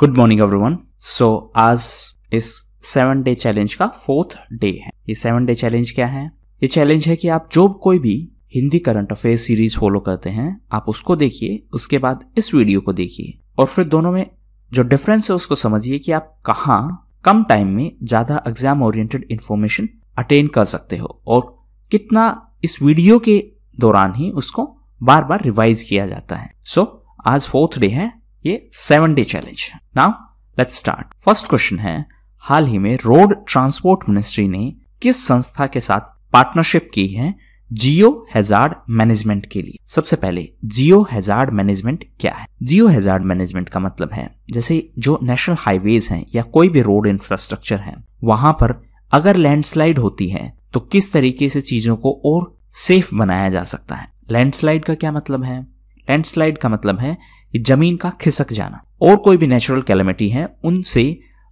Good morning everyone so आज इस seven day challenge का फोर्थ डे है ये सेवन डे चैलेंज क्या है ये चैलेंज है कि आप जो कोई भी Hindi current affair series follow करते हैं आप उसको देखिए उसके बाद इस वीडियो को देखिए और फिर दोनों में जो डिफरेंस है उसको समझिए कि आप कहाँ कम टाइम में ज़्यादा एग्जाम ओरिएंटेड इन्फॉर्मेशन अटेन कर सकते हो और कितना इस वीडियो के दौरान ही उसको बार बार रिवाइज किया जाता है सो so, आज फोर्थ डे है ये seven day challenge now let's start first question है हाल ही में रोड ट्रांसपोर्ट मिनिस्ट्री ने किस संस्था के साथ पार्टनरशिप की है जियो हेजार्ड मैनेजमेंट के लिए सबसे पहले जियो हेजार्ड मैनेजमेंट क्या है जियो हेजार्ड मैनेजमेंट का मतलब है जैसे जो नेशनल हाईवेज हैं या कोई भी रोड इंफ्रास्ट्रक्चर है वहां पर अगर लैंडस्लाइड होती है तो किस तरीके से चीजों को और सेफ बनाया जा सकता है लैंडस्लाइड का क्या मतलब है लैंडस्लाइड का मतलब है जमीन का खिसक जाना और कोई भी नेचुरल कैलमिटी है उनसे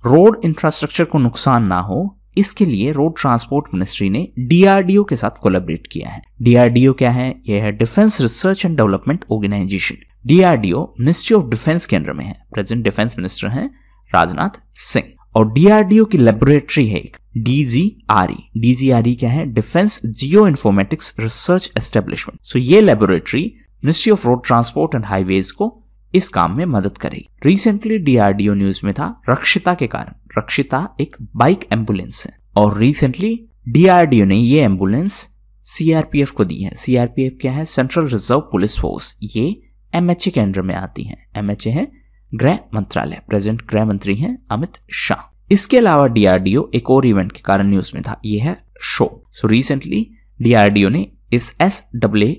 रोड इंफ्रास्ट्रक्चर को नुकसान ना हो इसके लिए रोड ट्रांसपोर्ट मिनिस्ट्री ने डीआरडीओ के साथ कोलेबरेट किया है डीआरडीओ क्या है यह है defence research and development organisation DRDO ministry of defence के अंडर में है प्रेजेंट डिफेंस मिनिस्टर हैं राजनाथ सिंह और डीआरडीओ की लेबोरेटरी है एक डीजीआरई डीजीआरई e। e क्या है defence geo informatics research establishment so ये laboratory ministry of road transport and highways को इस काम में मदद करेगी रिसेंटली डीआरडीओ न्यूज में था रक्षिता के कारण रक्षिता एक बाइक एम्बुलेंस है और रिसेंटली डीआरडीओ ने ये एम्बुलेंस सीआरपीएफ को दी है सीआरपीएफ क्या है सेंट्रल रिजर्व पुलिस फोर्स ये एमएचए के अंडर में आती है एमएचए है गृह मंत्रालय प्रेजेंट गृह मंत्री है अमित शाह इसके अलावा डीआरडीओ एक और इवेंट के कारण न्यूज में था ये है शो सो रिसेंटली डीआरडीओ ने इस एस डब्ल्यू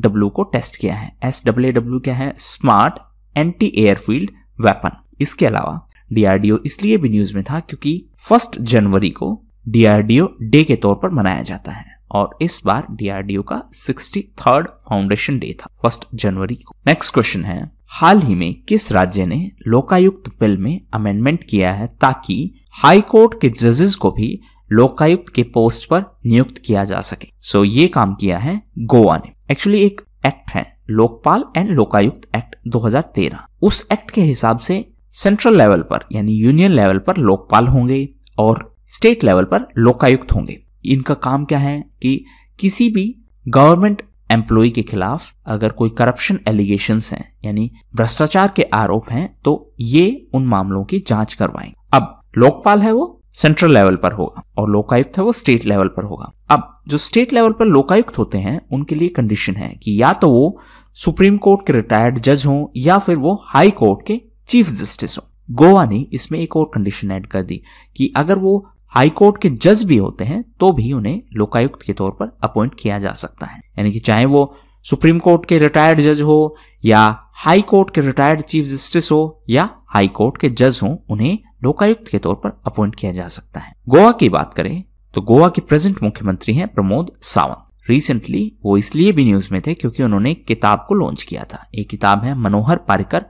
डब्ल्यू को टेस्ट किया है एस डब्ल्यू डब्ल्यू क्या है स्मार्ट एंटी एयरफील्ड वेपन इसके अलावा डीआरडीओ इसलिए भी न्यूज में था क्योंकि फर्स्ट जनवरी को डीआरडीओ डे के तौर पर मनाया जाता है और इस बार डीआरडीओ का सिक्सटी थर्ड फाउंडेशन डे था फर्स्ट जनवरी को नेक्स्ट क्वेश्चन है हाल ही में किस राज्य ने लोकायुक्त बिल में अमेंडमेंट किया है ताकि हाई कोर्ट के जजेस को भी लोकायुक्त के पोस्ट पर नियुक्त किया जा सके सो so, ये काम किया है गोवा ने एक्चुअली एक एक्ट है लोकपाल एंड लोकायुक्त एक्ट 2013 उस एक्ट के हिसाब से सेंट्रल लेवल पर यानी यूनियन लेवल पर लोकपाल होंगे और स्टेट लेवल पर लोकायुक्त होंगे इनका काम क्या है कि किसी भी गवर्नमेंट एम्प्लॉय के खिलाफ अगर कोई करप्शन एलिगेशन हैं यानी भ्रष्टाचार के आरोप हैं तो ये उन मामलों की जांच करवाएंगे अब लोकपाल है वो सेंट्रल लेवल पर होगा और लोकायुक्त है वो स्टेट लेवल पर होगा अब जो स्टेट लेवल पर लोकायुक्त होते हैं उनके लिए कंडीशन है कि या तो वो सुप्रीम कोर्ट के रिटायर्ड जज हों या फिर वो हाई कोर्ट के चीफ जस्टिस हों गोवा ने इसमें एक और कंडीशन ऐड कर दी कि अगर वो हाई कोर्ट के जज भी होते हैं तो भी उन्हें लोकायुक्त के तौर पर अपॉइंट किया जा सकता है यानी कि चाहे वो सुप्रीम कोर्ट के रिटायर्ड जज हो या हाई कोर्ट के रिटायर्ड चीफ जस्टिस हो या हाई कोर्ट के जज हो उन्हें लोकायुक्त के तौर पर अपॉइंट किया जा सकता है गोवा की बात करें तो गोवा के प्रेजेंट मुख्यमंत्री हैं प्रमोद सावंत रिसेंटली वो इसलिए भी न्यूज में थे क्योंकि उन्होंने एक किताब को लॉन्च किया था ये किताब है Manohar Parrikar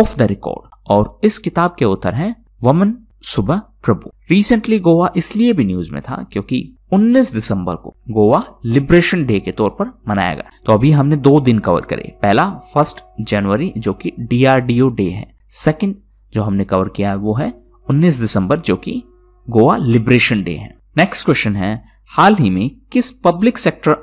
off the record और इस किताब के ऑथर हैं वमन सुबह प्रभु रिसेंटली गोवा इसलिए भी न्यूज में था क्योंकि 19 दिसंबर को गोवा लिबरेशन डे के तौर पर मनाया गया तो अभी हमने दो दिन कवर करे पहला फर्स्ट जनवरी जो कि डीआरडीओ डे है सेकंड जो हमने कवर किया है वो है 19 दिसंबर जो कि गोवा लिबरेशन डे है नेक्स्ट क्वेश्चन है हाल ही में किस पब्लिक सेक्टर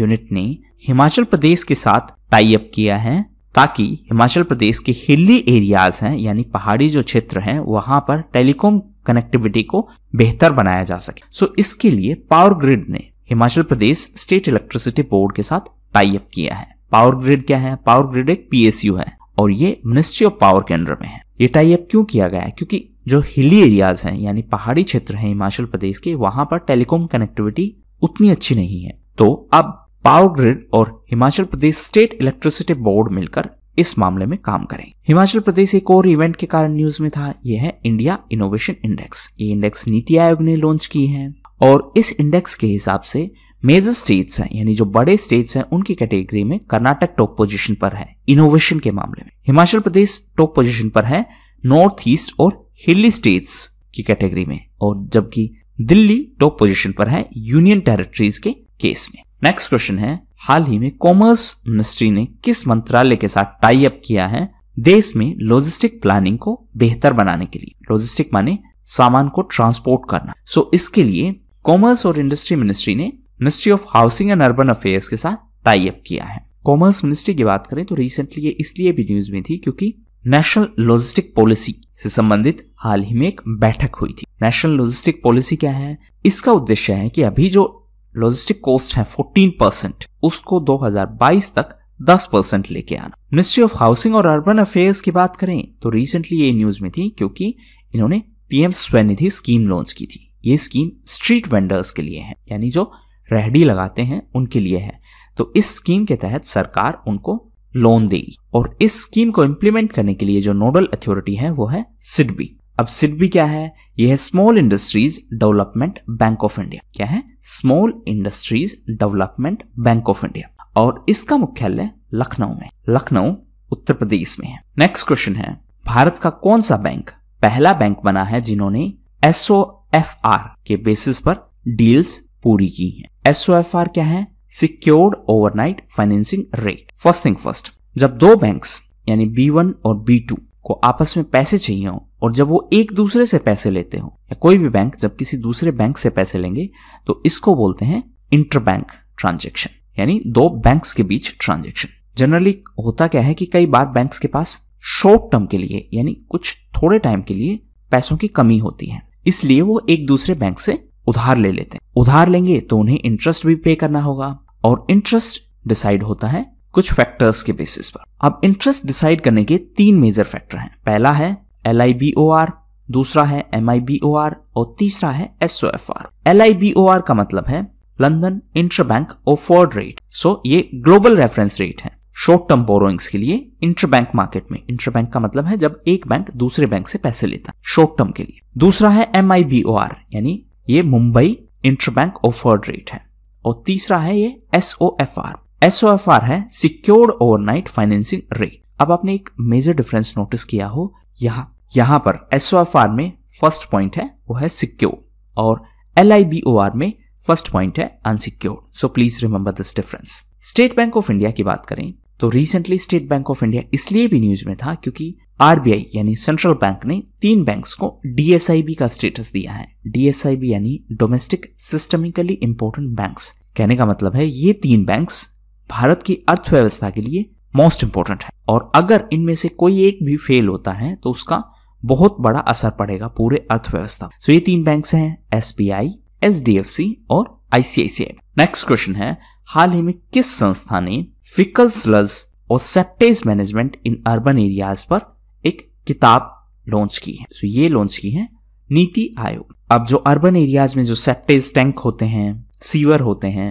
यूनिट ने हिमाचल प्रदेश के साथ टाई अप किया है ताकि हिमाचल प्रदेश के हिली एरियाज हैं यानी पहाड़ी जो क्षेत्र हैं वहां पर टेलीकॉम कनेक्टिविटी को बेहतर बनाया जा सके सो इसके लिए पावर ग्रिड ने Himachal Pradesh state electricity board के साथ टाई अप किया है पावर ग्रिड क्या है पावर ग्रिड एक पीएसयू है और ये मिनिस्ट्री ऑफ पावर के अंडर में है ये टाई अप क्यों किया गया है क्योंकि जो हिली एरियाज हैं यानी पहाड़ी क्षेत्र हैं हिमाचल प्रदेश के वहां पर टेलीकॉम कनेक्टिविटी उतनी अच्छी नहीं है तो अब पावर ग्रिड और Himachal Pradesh state electricity board मिलकर इस मामले में काम करें हिमाचल प्रदेश एक और इवेंट के कारण न्यूज में था यह है इंडिया इनोवेशन इंडेक्स ये इंडेक्स नीति आयोग ने लॉन्च की है और इस इंडेक्स के हिसाब से मेजर स्टेट्स हैं यानी जो बड़े स्टेट्स हैं उनकी कैटेगरी में कर्नाटक टॉप पोजीशन पर है इनोवेशन के मामले में हिमाचल प्रदेश टॉप पोजीशन पर है नॉर्थ ईस्ट और हिली स्टेट्स की कैटेगरी में और जबकि दिल्ली टॉप पोजीशन पर है यूनियन टेरिटरीज के केस में नेक्स्ट क्वेश्चन है हाल ही में कॉमर्स मिनिस्ट्री ने किस मंत्रालय के साथ टाई अप किया है देश में लॉजिस्टिक प्लानिंग को बेहतर बनाने के लिए लॉजिस्टिक माने सामान को ट्रांसपोर्ट करना सो so, इसके लिए कॉमर्स और इंडस्ट्री मिनिस्ट्री ने ministry of housing and urban affairs के साथ टाई अप किया है कॉमर्स मिनिस्ट्री की बात करें तो रिसेंटली ये इसलिए भी न्यूज में थी क्योंकि नेशनल लॉजिस्टिक पॉलिसी से संबंधित हाल ही में एक बैठक हुई थी नेशनल लॉजिस्टिक पॉलिसी क्या है इसका उद्देश्य है कि अभी जो लॉजिस्टिक कॉस्ट है 14 परसेंट उसको 2022 तक 10 परसेंट लेके आना मिनिस्ट्री ऑफ हाउसिंग और अर्बन अफेयर्स की बात करें तो रिसेंटली ये न्यूज में थी क्योंकि इन्होंने पीएम स्वनिधि स्कीम लॉन्च की थी ये स्कीम स्ट्रीट वेंडर्स के लिए है यानी जो रेहड़ी लगाते हैं उनके लिए है तो इस स्कीम के तहत सरकार उनको लोन देगी और इस स्कीम को इम्प्लीमेंट करने के लिए जो नोडल अथॉरिटी है वो है सिडबी अब सिडबी क्या है यह है small industries development bank of India क्या है small industries development bank of India और इसका मुख्यालय लखनऊ में लखनऊ उत्तर प्रदेश में है नेक्स्ट क्वेश्चन है भारत का कौन सा बैंक पहला बैंक बना है जिन्होंने एसओ के बेसिस पर डील्स पूरी की है एसओ क्या है secured overnight financing rate first thing first जब दो बैंक्स यानी बी वन और बी टू को आपस में पैसे चाहिए हो और जब वो एक दूसरे से पैसे लेते हो या कोई भी बैंक जब किसी दूसरे बैंक से पैसे लेंगे तो इसको बोलते हैं इंटर बैंक ट्रांजेक्शन यानी दो बैंक्स के बीच ट्रांजेक्शन जनरली होता क्या है कि कई बार बैंक्स के पास शॉर्ट टर्म के लिए यानी कुछ थोड़े टाइम के लिए पैसों की कमी होती है इसलिए वो एक दूसरे बैंक से उधार ले लेते हैं उधार लेंगे तो उन्हें इंटरेस्ट भी पे करना होगा और इंटरेस्ट डिसाइड होता है कुछ फैक्टर्स के बेसिस पर अब इंटरेस्ट डिसाइड करने के तीन मेजर फैक्टर हैं पहला है L I B O R दूसरा है M I B O R और तीसरा है S O F R L I B O R का मतलब है London inter bank offered rate so ये ग्लोबल रेफरेंस रेट है शॉर्ट टर्म बोरोइंग्स के लिए इंटर बैंक मार्केट में इंटर बैंक का मतलब है जब एक बैंक दूसरे बैंक से पैसे लेता है शॉर्ट टर्म के लिए दूसरा है M I B O R यानी ये Mumbai inter bank offered rate है और तीसरा है ये S O F R S O F R है सिक्योर्ड ओवरनाइट फाइनेंसिंग रेट अब आपने एक मेजर डिफरेंस नोटिस किया हो यहाँ यहाँ पर एस ओ एफ आर में फर्स्ट पॉइंट है वो है सिक्योर और L I B O R में फर्स्ट पॉइंट है unsecured so please remember this difference state bank of India की बात करें तो recently state bank of India इसलिए भी न्यूज में था क्योंकि आरबीआई यानी सेंट्रल बैंक ने तीन बैंक्स को डीएसआईबी का स्टेटस दिया है डीएसआईबी यानी डोमेस्टिक सिस्टमिकली इंपोर्टेंट बैंक्स कहने का मतलब है ये तीन बैंक्स भारत की अर्थव्यवस्था के लिए मोस्ट इंपोर्टेंट है और अगर इनमें से कोई एक भी फेल होता है तो उसका बहुत बड़ा असर पड़ेगा पूरे अर्थव्यवस्था सो तो ये तीन बैंक्स हैं S B I D F C और आईसीआईसीआई नेक्स्ट क्वेश्चन है हाल ही में किस संस्था ने फिकल स्लज और septage management in urban areas पर एक किताब लॉन्च की है सो ये लॉन्च की है नीति आयोग अब जो अर्बन एरियाज में जो सेप्टेज टैंक होते हैं सीवर होते हैं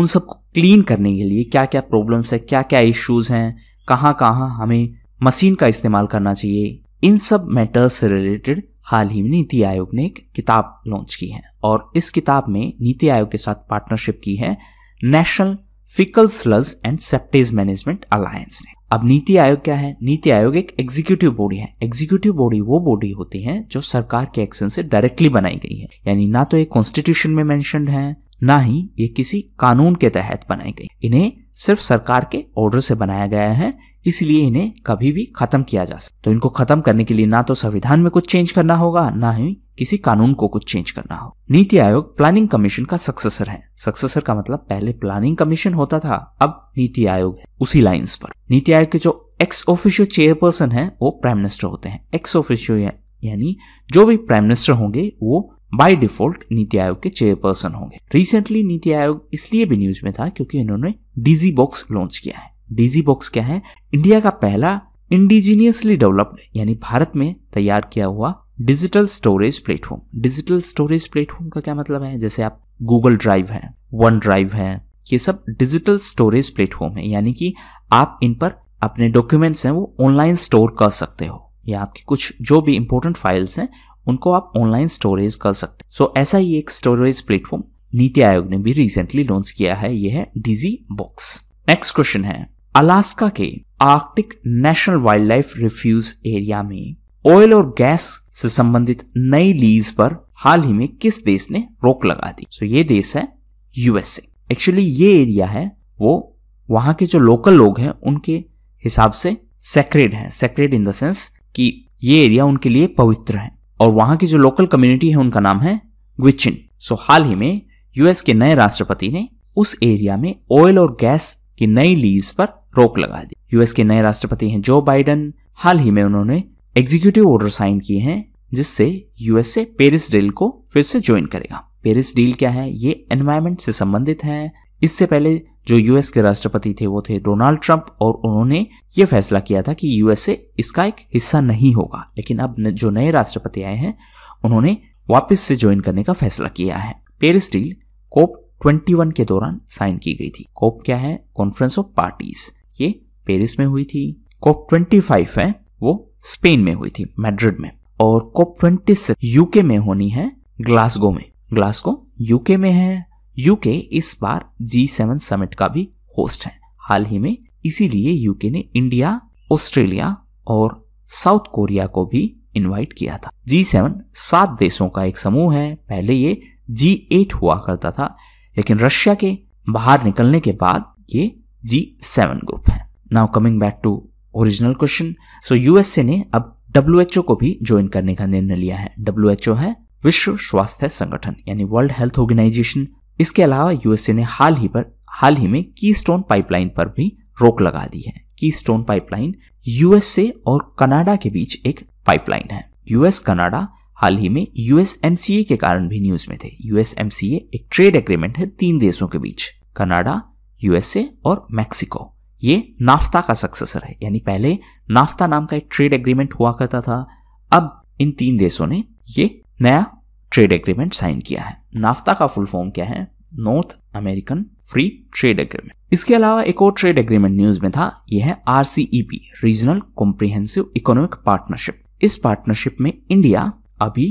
उन सबको क्लीन करने के लिए क्या क्या प्रॉब्लम्स है क्या क्या इश्यूज हैं कहाँ कहाँ हमें मशीन का इस्तेमाल करना चाहिए इन सब मैटर्स से रिलेटेड हाल ही में नीति आयोग ने एक किताब लॉन्च की है और इस किताब में नीति आयोग के साथ पार्टनरशिप की है national faecal sludge and septage management alliance ने अब नीति आयोग क्या है नीति आयोग एक एग्जीक्यूटिव बॉडी है एग्जीक्यूटिव बॉडी वो बॉडी होती है जो सरकार के एक्शन से डायरेक्टली बनाई गई है यानी ना तो ये कॉन्स्टिट्यूशन में मैंशन है ना ही ये किसी कानून के तहत बनाई गई इन्हें सिर्फ सरकार के ऑर्डर से बनाया गया है इसलिए इन्हें कभी भी खत्म किया जा सकता तो इनको खत्म करने के लिए ना तो संविधान में कुछ चेंज करना होगा ना ही किसी कानून को कुछ चेंज करना हो नीति आयोग प्लानिंग कमीशन का सक्सेसर है सक्सेसर का मतलब पहले प्लानिंग कमीशन होता था अब नीति आयोग है उसी लाइंस पर नीति आयोग के जो एक्स ऑफिशियो चेयरपर्सन है वो प्राइम मिनिस्टर होते हैं एक्स ऑफिशियो यानी जो भी प्राइम मिनिस्टर होंगे वो बाय डिफॉल्ट नीति आयोग के चेयरपर्सन होंगे रिसेंटली नीति आयोग इसलिए भी न्यूज में था क्योंकि इन्होंने डीजी बॉक्स लॉन्च किया है डीजी बॉक्स क्या है इंडिया का पहला इंडिजीनियसली डेवलप्ड यानी भारत में तैयार किया हुआ digital storage platform digital storage platform का क्या मतलब है जैसे आप गूगल ड्राइव है वन ड्राइव है ये सब डिजिटल स्टोरेज प्लेटफॉर्म है यानी कि आप इन पर अपने डॉक्यूमेंट्स हैं वो ऑनलाइन स्टोर कर सकते हो या आपकी कुछ जो भी इंपॉर्टेंट फाइल्स हैं उनको आप ऑनलाइन स्टोरेज कर सकते सो so, ऐसा ही एक स्टोरेज प्लेटफॉर्म नीति आयोग ने भी रिसेंटली लॉन्च किया है यह है डीजी बॉक्स नेक्स्ट क्वेश्चन है अलास्का के Arctic national wildlife refuge area में ऑयल और गैस से संबंधित नई लीज पर हाल ही में किस देश ने रोक लगा दी सो so, ये देश है यूएसए एक्चुअली ये एरिया है वो वहां के जो लोकल लोग हैं उनके हिसाब से सेक्रेड है सेक्रेड इन द सेंस कि ये एरिया उनके लिए पवित्र है और वहां की जो लोकल कम्युनिटी है उनका नाम है ग्विचिन सो so, हाल ही में यूएस के नए राष्ट्रपति ने उस एरिया में ऑयल और गैस की नई लीज पर रोक लगा दी यूएस के नए राष्ट्रपति हैं जो बाइडन हाल ही में उन्होंने एग्जीक्यूटिव ऑर्डर साइन किए हैं जिससे यूएसए पेरिस डील को फिर से ज्वाइन करेगा पेरिस डील क्या है ये एनवायरमेंट से संबंधित है इससे पहले जो यूएस के राष्ट्रपति थे वो थे डोनाल्ड ट्रंप और उन्होंने ये फैसला किया था कि यूएसए इसका एक हिस्सा नहीं होगा लेकिन अब जो नए राष्ट्रपति आए हैं उन्होंने वापस से ज्वाइन करने का फैसला किया है पेरिस डील कोप 21 के दौरान साइन की गई थी कोप क्या है कॉन्फ्रेंस ऑफ पार्टीज ये पेरिस में हुई थी कॉप ट्वेंटी फाइव है वो स्पेन में हुई थी मैड्रिड में और कॉप ट्वेंटी सिक्स यूके में होनी है ग्लासगो में ग्लासगो यूके में है यूके इस बार जी सेवन समिट का भी होस्ट है हाल ही में इसीलिए यूके ने इंडिया ऑस्ट्रेलिया और साउथ कोरिया को भी इनवाइट किया था जी सेवन सात देशों का एक समूह है पहले ये जी एट हुआ करता था लेकिन रशिया के बाहर निकलने के बाद ये G7 ग्रुप है now coming back to original question so USA ने अब डब्ल्यू को भी ज्वाइन करने का निर्णय लिया है डब्ल्यू है विश्व स्वास्थ्य संगठन यानी वर्ल्ड हेल्थ ऑर्गेनाइजेशन इसके अलावा यूएसए ने हाल ही पर हाल ही में की स्टोन पाइपलाइन पर भी रोक लगा दी है की स्टोन पाइपलाइन यूएसए और कनाडा के बीच एक पाइपलाइन है यूएस कनाडा हाल ही में यूएसएमसीए के कारण भी न्यूज में थे यूएसएमसीए एक ट्रेड एग्रीमेंट है तीन देशों के बीच कनाडा यूएसए और मैक्सिको ये नाफ्ता का सक्सेसर है यानी पहले नाफ्ता नाम का एक ट्रेड एग्रीमेंट हुआ करता था अब इन तीन देशों ने ये नया ट्रेड एग्रीमेंट साइन किया है नाफ्ता का फुल फॉर्म क्या है North American free trade agreement इसके अलावा एक और ट्रेड एग्रीमेंट न्यूज में था यह है RCEP regional comprehensive economic partnership इस पार्टनरशिप में इंडिया अभी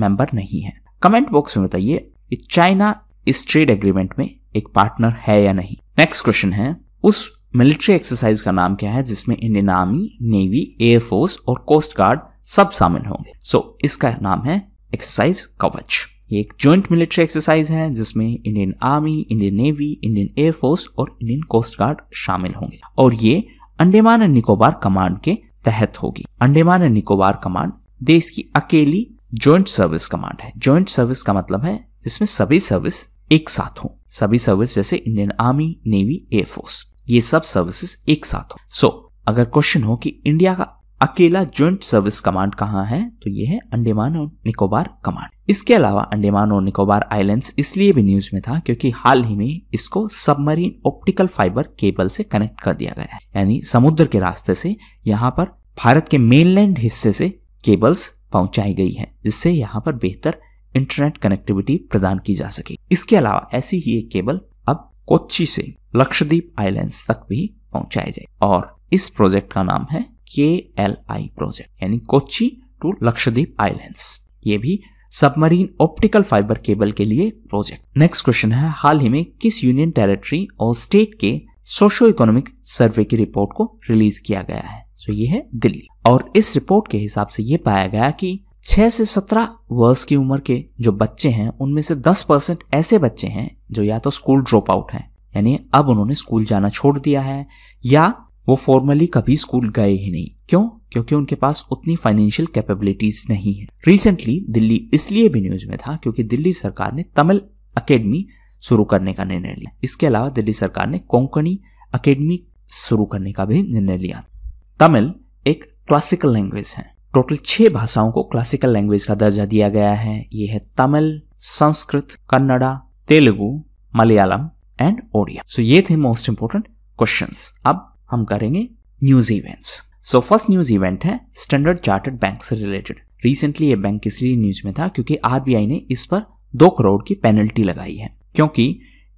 मेंबर नहीं है कमेंट बॉक्स में बताइए कि चाइना इस ट्रेड एग्रीमेंट में एक पार्टनर है या नहीं नेक्स्ट क्वेश्चन है उस मिलिट्री एक्सरसाइज का नाम क्या है जिसमें इंडियन आर्मी नेवी एयरफोर्स और कोस्ट गार्ड सब शामिल होंगे सो so, इसका नाम है एक्सरसाइज कवच ये एक ज्वाइंट मिलिट्री एक्सरसाइज है जिसमें Indian army Indian navy Indian air force और इंडियन कोस्ट गार्ड शामिल होंगे और ये अंडेमान एंड निकोबार कमांड के तहत होगी अंडेमान एंड निकोबार कमांड देश की अकेली ज्वाइंट सर्विस कमांड है ज्वाइंट सर्विस का मतलब है जिसमें सभी सर्विस एक साथ हो सभी सर्विस जैसे इंडियन आर्मी नेवी एयरफोर्स ये सब सर्विसेज एक साथ हो सो so, अगर क्वेश्चन हो कि इंडिया का अकेला ज्वाइंट सर्विस कमांड कहाँ है तो ये है अंडेमान और निकोबार कमांड इसके अलावा अंडेमान और निकोबार आइलैंड्स इसलिए भी न्यूज में था क्योंकि हाल ही में इसको सबमरीन ऑप्टिकल फाइबर केबल से कनेक्ट कर दिया गया है यानी समुद्र के रास्ते से यहाँ पर भारत के मेनलैंड हिस्से से केबल्स पहुंचाई गई है जिससे यहाँ पर बेहतर इंटरनेट कनेक्टिविटी प्रदान की जा सके इसके अलावा ऐसी ही एक केबल अब कोच्चि से लक्षद्वीप आइलैंड्स तक भी पहुंचाई जाए और इस प्रोजेक्ट का नाम है के एल आई प्रोजेक्ट यानी कोच्चि टू लक्षद्वीप आइलैंड्स ये भी सबमरीन ऑप्टिकल फाइबर केबल के लिए प्रोजेक्ट नेक्स्ट क्वेश्चन है हाल ही में किस यूनियन टेरिटरी और स्टेट के सोशो इकोनॉमिक सर्वे की रिपोर्ट को रिलीज किया गया है सो so ये है दिल्ली और इस रिपोर्ट के हिसाब से ये पाया गया कि छह से सत्रह वर्ष की उम्र के जो बच्चे हैं उनमें से दस परसेंट ऐसे बच्चे हैं जो या तो स्कूल ड्रॉप आउट हैं यानी अब उन्होंने स्कूल जाना छोड़ दिया है या वो फॉर्मली कभी स्कूल गए ही नहीं क्यों क्योंकि उनके पास उतनी फाइनेंशियल कैपेबिलिटीज नहीं है रिसेंटली दिल्ली इसलिए भी न्यूज में था क्योंकि दिल्ली सरकार ने तमिल अकेडमी शुरू करने का निर्णय लिया इसके अलावा दिल्ली सरकार ने कोंकणी अकेडमी शुरू करने का भी निर्णय लिया तमिल एक क्लासिकल लैंग्वेज है टोटल छह भाषाओं को क्लासिकल लैंग्वेज का दर्जा दिया गया है ये है तमिल संस्कृत कन्नड़ा तेलुगु मलयालम एंड ओडिया सो ये थे मोस्ट इंपोर्टेंट क्वेश्चन अब हम करेंगे news events so first news event है स्टैंडर्ड चार्टर्ड बैंक से रिलेटेड रिसेंटली ये बैंक इसलिए न्यूज में था क्योंकि आरबीआई ने इस पर दो करोड़ की पेनल्टी लगाई है क्योंकि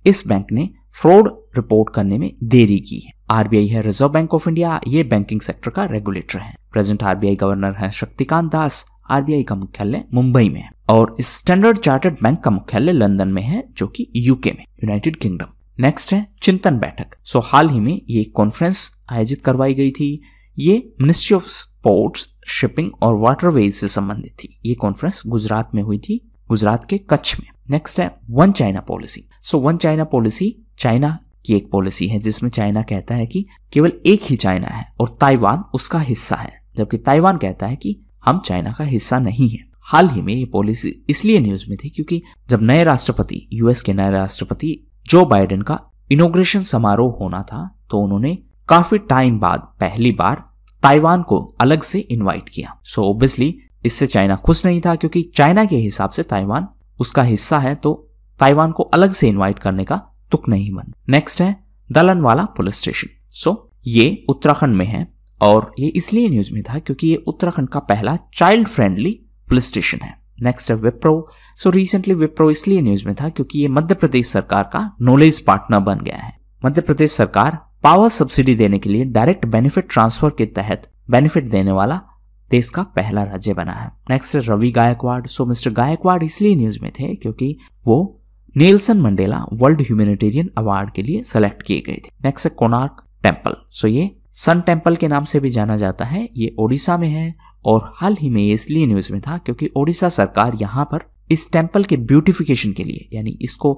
इस बैंक ने फ्रॉड रिपोर्ट करने में देरी की है आरबीआई है रिजर्व बैंक ऑफ इंडिया ये बैंकिंग सेक्टर का रेगुलेटर है प्रेजेंट आरबीआई गवर्नर है शक्तिकांत दास आरबीआई का मुख्यालय मुंबई में है और स्टैंडर्ड चार्टर्ड बैंक का मुख्यालय लंदन में है जो कि यूके में यूनाइटेड किंगडम नेक्स्ट है चिंतन बैठक सो हाल ही में ये कॉन्फ्रेंस आयोजित करवाई गई थी ये मिनिस्ट्री ऑफ स्पोर्ट्स शिपिंग और वाटरवेज से संबंधित थी ये कॉन्फ्रेंस गुजरात में हुई थी गुजरात के कच्छ में नेक्स्ट है one China policy so one China policy China की एक पॉलिसी है जिसमें चाइना कहता है कि केवल एक ही चाइना है और ताइवान उसका हिस्सा है जबकि ताइवान कहता है कि हम चाइना का हिस्सा नहीं है हाल ही में ये पॉलिसी इसलिए न्यूज में थी क्योंकि जब नए राष्ट्रपति यूएस के नए राष्ट्रपति जो बाइडेन का इनोग्रेशन समारोह होना था तो उन्होंने काफी टाइम बाद पहली बार ताइवान को अलग से इनवाइट किया सो so ऑब्वियसली इससे चाइना खुश नहीं था क्योंकि चाइना के हिसाब से ताइवान उसका हिस्सा है तो ताइवान को अलग से इनवाइट करने का तुक नहीं बन नेक्स्ट है Dalanwala police station so so, ये उत्तराखंड में है और ये इसलिए न्यूज में था क्योंकि ये उत्तराखंड का पहला चाइल्ड फ्रेंडली पुलिस स्टेशन है नेक्स्ट है विप्रो सो रिसेंटली विप्रो इसलिए न्यूज में था क्योंकि ये मध्य प्रदेश सरकार का नॉलेज पार्टनर बन गया है मध्य प्रदेश सरकार पावर सब्सिडी देने के लिए डायरेक्ट बेनिफिट ट्रांसफर के तहत बेनिफिट देने वाला देश का पहला राज्य बना है next Ravi Gaikwad so mister Gaikwad इसलिए न्यूज में थे क्योंकि वो Nelson Mandela world humanitarian award के लिए सेलेक्ट किए गए थे नेक्स्ट कोनार्क टेम्पल सो ये सन टेम्पल के नाम से भी जाना जाता है ये ओडिशा में है और हाल ही में ये इसलिए न्यूज में था क्योंकि ओडिशा सरकार यहाँ पर इस टेम्पल के ब्यूटिफिकेशन के लिए यानी इसको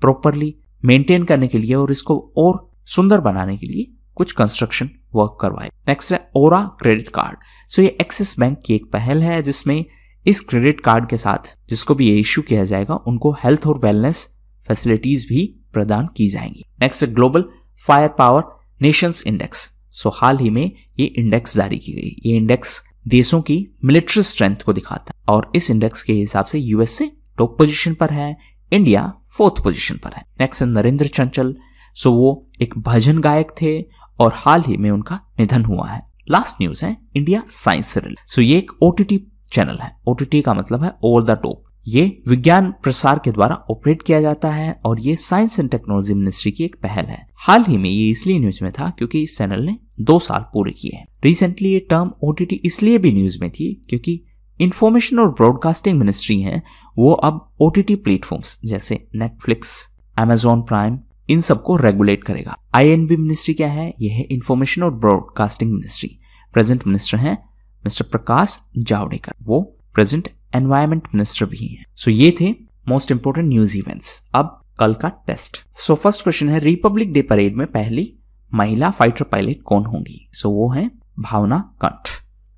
प्रॉपरली मेंटेन करने के लिए और इसको और सुंदर बनाने के लिए कुछ कंस्ट्रक्शन वर्क करवाए नेक्स्ट है ओरा क्रेडिट कार्ड सो ये एक्सिस बैंक की एक पहल है जिसमें इस क्रेडिट कार्ड के साथ जिसको भी ये इश्यू किया जाएगा उनको हेल्थ और वेलनेस फैसिलिटीज भी प्रदान की जाएंगी next global firepower nations index so हाल ही में ये इंडेक्स जारी की गई ये इंडेक्स देशों की मिलिट्री स्ट्रेंथ को दिखाता है और इस इंडेक्स के हिसाब से यूएसए टॉप पोजीशन पर है इंडिया फोर्थ पोजीशन पर है नेक्स्ट नरेंद्र चंचल सो वो एक भजन गायक थे और हाल ही में उनका निधन हुआ है लास्ट न्यूज है इंडिया साइंस सो ये एक ओटीटी चैनल है ओटीटी का मतलब है ओवर द टॉप ये विज्ञान प्रसार के द्वारा ऑपरेट किया जाता है और ये साइंस एंड टेक्नोलॉजी मिनिस्ट्री की एक पहल है हाल ही में ये इसलिए न्यूज में था क्योंकि इस चैनल ने दो साल पूरे किए हैं रिसेंटली ये टर्म ओटीटी इसलिए भी न्यूज में थी क्योंकि इन्फॉर्मेशन और ब्रॉडकास्टिंग मिनिस्ट्री है वो अब ओटीटी प्लेटफॉर्म्स जैसे नेटफ्लिक्स एमेजोन प्राइम इन सबको रेगुलेट करेगा आईएनबी मिनिस्ट्री क्या है यह है इन्फॉर्मेशन और ब्रॉडकास्टिंग मिनिस्ट्री प्रेजेंट मिनिस्टर हैं मिस्टर प्रकाश जावड़ेकर वो प्रेजेंट एनवायरमेंट मिनिस्टर भी हैं सो so, ये थे मोस्ट इंपोर्टेंट न्यूज इवेंट्स अब कल का टेस्ट सो फर्स्ट क्वेश्चन है रिपब्लिक डे परेड में पहली महिला फाइटर पायलट कौन होंगी सो so, वो है भावना कंठ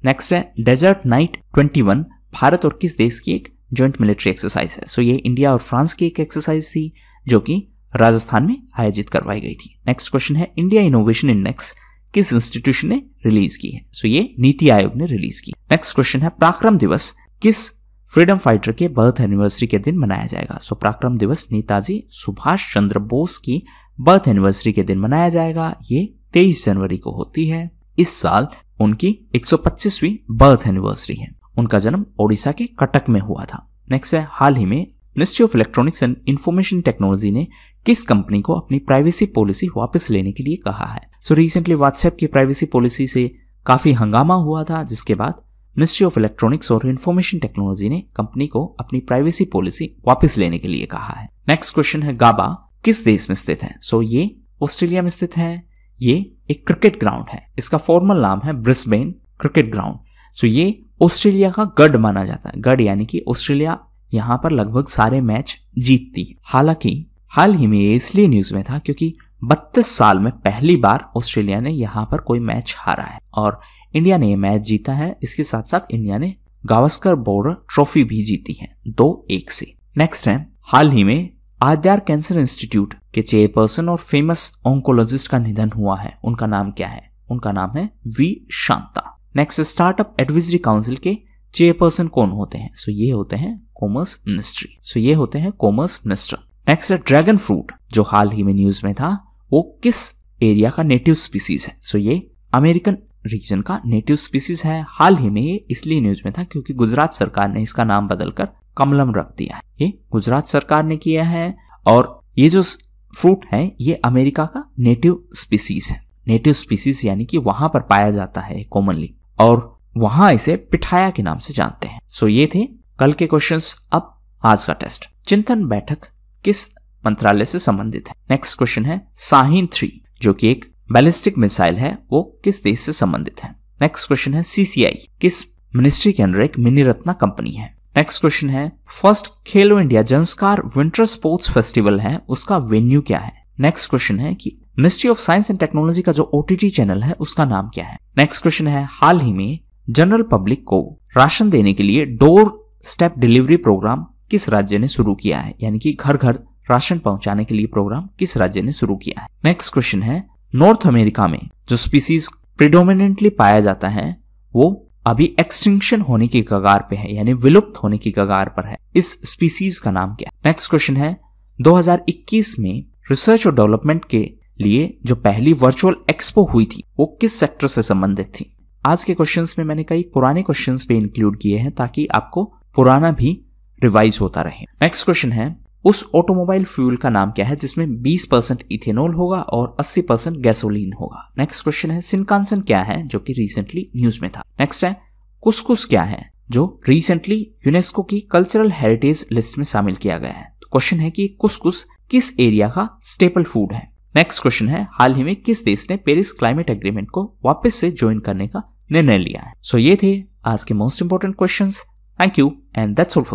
नेक्स्ट है डेजर्ट नाइट 21 भारत और किस देश की एक ज्वाइंट मिलिट्री एक्सरसाइज है सो so, ये इंडिया और फ्रांस की एक एक्सरसाइज थी जो कि राजस्थान में आयोजित करवाई गई थी नेक्स्ट क्वेश्चन है इंडिया इनोवेशन इंडेक्स किस इंस्टीट्यूशन ने रिलीज की है सो so, ये नीति आयोग ने रिलीज की नेक्स्ट क्वेश्चन है पराक्रम दिवस किस फ्रीडम फाइटर के बर्थ एनिवर्सरी के दिन मनाया जाएगा सो so, पराक्रम दिवस नेताजी सुभाष चंद्र बोस की बर्थ एनिवर्सरी के दिन मनाया जाएगा ये 23 जनवरी को होती है इस साल उनकी 125वीं बर्थ एनिवर्सरी है उनका जन्म ओडिशा के कटक में हुआ था नेक्स्ट है हाल ही में ministry of electronics and information technology ने किस कंपनी को अपनी प्राइवेसी पॉलिसी वापस लेने के लिए कहा है सो रिसेंटली व्हाट्सएप की प्राइवेसी पॉलिसी से काफी हंगामा हुआ था जिसके बाद मिनिस्ट्री ऑफ इलेक्ट्रॉनिक्स और इन्फॉर्मेशन टेक्नोलॉजी ने कंपनी को अपनी प्राइवेसी पॉलिसी वापस लेने के लिए कहा है नेक्स्ट क्वेश्चन है गाबा किस देश में स्थित है सो so, ये ऑस्ट्रेलिया में स्थित है ये एक क्रिकेट ग्राउंड है इसका फॉर्मल नाम है ब्रिस्बेन क्रिकेट ग्राउंड सो ये ऑस्ट्रेलिया का गढ़ माना जाता है गढ़ यानी कि ऑस्ट्रेलिया यहाँ पर लगभग सारे मैच जीतती है हालांकि हाल ही में ये इसलिए न्यूज में था क्योंकि 32 साल में पहली बार ऑस्ट्रेलिया ने यहाँ पर कोई मैच हारा है और इंडिया ने यह मैच जीता है इसके साथ साथ इंडिया ने गावस्कर बॉर्डर ट्रॉफी भी जीती है दो एक से नेक्स्ट है हाल ही में आद्यार कैंसर इंस्टीट्यूट के चेयरपर्सन और फेमस ऑन्कोलॉजिस्ट का निधन हुआ है उनका नाम क्या है उनका नाम है V Shanta next startup advisory council के चेयरपर्सन कौन होते हैं सो so, ये होते हैं कॉमर्स मिनिस्ट्री सो so, ये होते हैं कॉमर्स मिनिस्टर नेक्स्ट है ड्रैगन फ्रूट जो हाल ही में न्यूज में था वो किस एरिया का नेटिव स्पीसीज है सो so ये अमेरिकन रीजन का नेटिव स्पीसीज है हाल ही में ये इसलिए न्यूज में था क्योंकि गुजरात सरकार ने इसका नाम बदलकर कमलम रख दिया है ये गुजरात सरकार ने किया है और ये जो फ्रूट है ये अमेरिका का नेटिव स्पीसीज है नेटिव स्पीसीज यानी कि वहां पर पाया जाता है कॉमनली और वहां इसे पिठाया के नाम से जानते हैं सो so ये थे कल के क्वेश्चंस अब आज का टेस्ट चिंतन बैठक किस मंत्रालय से संबंधित है नेक्स्ट क्वेश्चन है साहिन थ्री जो कि एक बैलिस्टिक मिसाइल है वो किस देश से संबंधित है नेक्स्ट क्वेश्चन है सीसीआई किस मिनिस्ट्री के अंदर एक मिनी रत्ना कंपनी है नेक्स्ट क्वेश्चन है first Khelo India Zanskar winter sports festival है उसका वेन्यू क्या है नेक्स्ट क्वेश्चन है कि ministry of science and technology का जो ओटीटी चैनल है उसका नाम क्या है नेक्स्ट क्वेश्चन है हाल ही में जनरल पब्लिक को राशन देने के लिए डोर स्टेप डिलीवरी प्रोग्राम किस राज्य ने शुरू किया है यानी कि घर घर राशन पहुंचाने के लिए प्रोग्राम किस राज्य ने शुरू किया है नेक्स्ट क्वेश्चन है नॉर्थ अमेरिका में जो स्पीसीज प्रिडोमिनेंटली पाया जाता है वो अभी एक्सटिंक्शन होने की कगार पे है यानी विलुप्त होने की कगार पर है इस स्पीसीज का नाम क्या नेक्स्ट क्वेश्चन है 2021 में रिसर्च और डेवलपमेंट के लिए जो पहली वर्चुअल एक्सपो हुई थी वो किस सेक्टर से संबंधित थी आज के क्वेश्चंस में मैंने कई पुराने क्वेश्चंस पे इंक्लूड किए हैं ताकि आपको पुराना भी रिवाइज होता रहे नेक्स्ट क्वेश्चन है उस ऑटोमोबाइल फ्यूल का नाम क्या है जिसमें 20 परसेंट इथेनॉल होगा और 80 परसेंट गैसोलीन होगा नेक्स्ट क्वेश्चन है सिनकानसन क्या है जो कि रिसेंटली न्यूज में था नेक्स्ट है कुसकुस क्या है जो रिसेंटली यूनेस्को की कल्चरल हेरिटेज लिस्ट में शामिल किया गया है क्वेश्चन तो है कि कुसकुस किस एरिया का स्टेपल फूड है नेक्स्ट क्वेश्चन है हाल ही में किस देश ने पेरिस क्लाइमेट एग्रीमेंट को वापस से ज्वाइन करने का निर्णय लिया है सो so ये थे आज के most important question thank you and that's all for